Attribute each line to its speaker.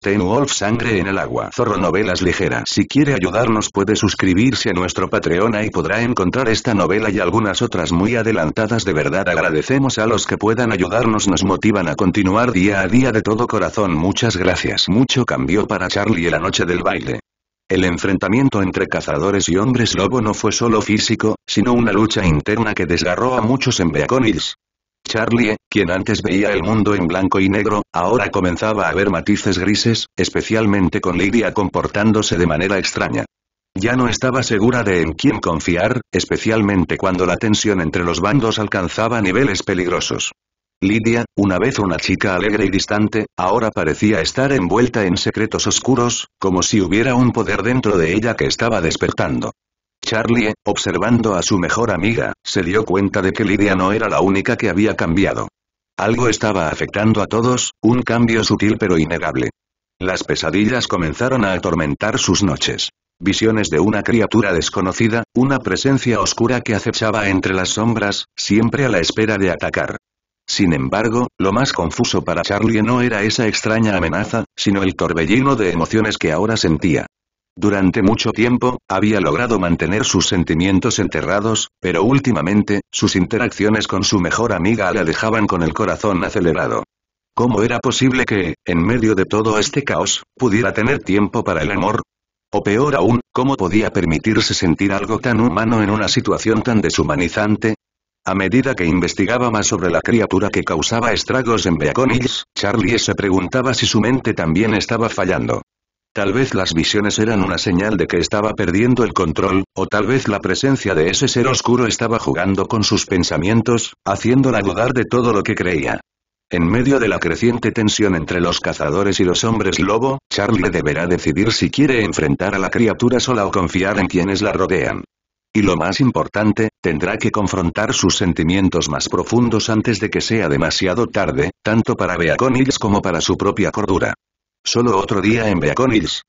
Speaker 1: Ten Wolf Sangre en el Agua Zorro Novelas Ligeras Si quiere ayudarnos puede suscribirse a nuestro Patreon y podrá encontrar esta novela y algunas otras muy adelantadas de verdad agradecemos a los que puedan ayudarnos nos motivan a continuar día a día de todo corazón muchas gracias Mucho cambió para Charlie en la noche del baile. El enfrentamiento entre cazadores y hombres lobo no fue solo físico, sino una lucha interna que desgarró a muchos en Beacon Hills. Charlie, eh, quien antes veía el mundo en blanco y negro, ahora comenzaba a ver matices grises, especialmente con Lydia comportándose de manera extraña. Ya no estaba segura de en quién confiar, especialmente cuando la tensión entre los bandos alcanzaba niveles peligrosos. Lidia, una vez una chica alegre y distante, ahora parecía estar envuelta en secretos oscuros, como si hubiera un poder dentro de ella que estaba despertando. Charlie, eh, observando a su mejor amiga, se dio cuenta de que Lidia no era la única que había cambiado. Algo estaba afectando a todos, un cambio sutil pero innegable. Las pesadillas comenzaron a atormentar sus noches. Visiones de una criatura desconocida, una presencia oscura que acechaba entre las sombras, siempre a la espera de atacar. Sin embargo, lo más confuso para Charlie no era esa extraña amenaza, sino el torbellino de emociones que ahora sentía. Durante mucho tiempo, había logrado mantener sus sentimientos enterrados, pero últimamente, sus interacciones con su mejor amiga la dejaban con el corazón acelerado. ¿Cómo era posible que, en medio de todo este caos, pudiera tener tiempo para el amor? O peor aún, ¿cómo podía permitirse sentir algo tan humano en una situación tan deshumanizante? A medida que investigaba más sobre la criatura que causaba estragos en Beacon Hills, Charlie se preguntaba si su mente también estaba fallando. Tal vez las visiones eran una señal de que estaba perdiendo el control, o tal vez la presencia de ese ser oscuro estaba jugando con sus pensamientos, haciéndola dudar de todo lo que creía. En medio de la creciente tensión entre los cazadores y los hombres lobo, Charlie deberá decidir si quiere enfrentar a la criatura sola o confiar en quienes la rodean. Y lo más importante, tendrá que confrontar sus sentimientos más profundos antes de que sea demasiado tarde, tanto para Beacon Hills como para su propia cordura. Solo otro día en Beacon Hills.